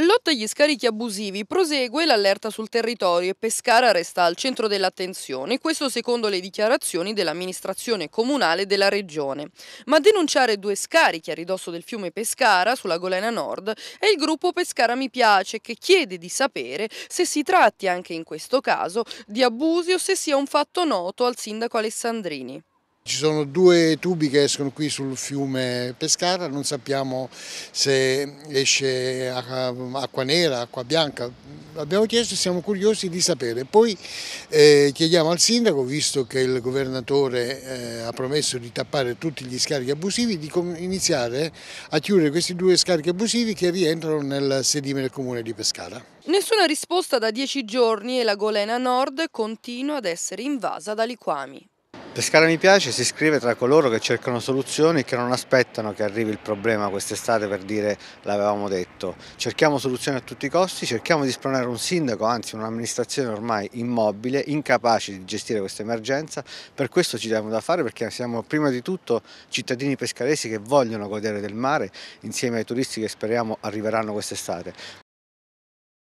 Lotta agli scarichi abusivi, prosegue l'allerta sul territorio e Pescara resta al centro dell'attenzione, questo secondo le dichiarazioni dell'amministrazione comunale della regione. Ma denunciare due scarichi a ridosso del fiume Pescara, sulla Golena Nord, è il gruppo Pescara Mi Piace che chiede di sapere se si tratti anche in questo caso di abusi o se sia un fatto noto al sindaco Alessandrini. Ci sono due tubi che escono qui sul fiume Pescara, non sappiamo se esce acqua nera, acqua bianca, abbiamo chiesto e siamo curiosi di sapere. Poi eh, chiediamo al sindaco, visto che il governatore eh, ha promesso di tappare tutti gli scarichi abusivi, di iniziare a chiudere questi due scarichi abusivi che rientrano nel sedime del comune di Pescara. Nessuna risposta da dieci giorni e la Golena Nord continua ad essere invasa da liquami. Pescara mi piace si scrive tra coloro che cercano soluzioni e che non aspettano che arrivi il problema quest'estate per dire l'avevamo detto. Cerchiamo soluzioni a tutti i costi, cerchiamo di spronare un sindaco, anzi un'amministrazione ormai immobile, incapace di gestire questa emergenza. Per questo ci diamo da fare perché siamo prima di tutto cittadini pescaresi che vogliono godere del mare insieme ai turisti che speriamo arriveranno quest'estate.